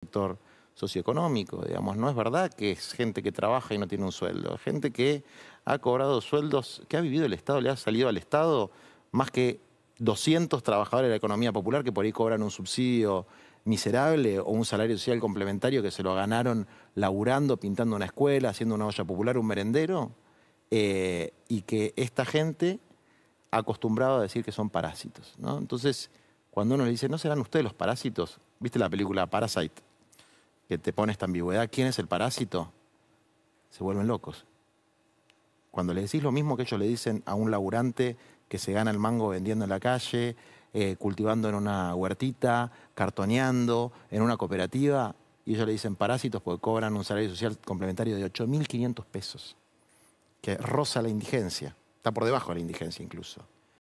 sector socioeconómico, digamos, no es verdad que es gente que trabaja y no tiene un sueldo, gente que ha cobrado sueldos, que ha vivido el Estado, le ha salido al Estado más que 200 trabajadores de la economía popular que por ahí cobran un subsidio miserable o un salario social complementario que se lo ganaron laburando, pintando una escuela, haciendo una olla popular, un merendero, eh, y que esta gente ha acostumbrado a decir que son parásitos. ¿no? Entonces, cuando uno le dice, ¿no serán ustedes los parásitos? ¿Viste la película Parasite? que te pone esta ambigüedad, ¿quién es el parásito? Se vuelven locos. Cuando le decís lo mismo que ellos le dicen a un laburante que se gana el mango vendiendo en la calle, eh, cultivando en una huertita, cartoneando, en una cooperativa, y ellos le dicen parásitos porque cobran un salario social complementario de 8.500 pesos, que roza la indigencia, está por debajo de la indigencia incluso.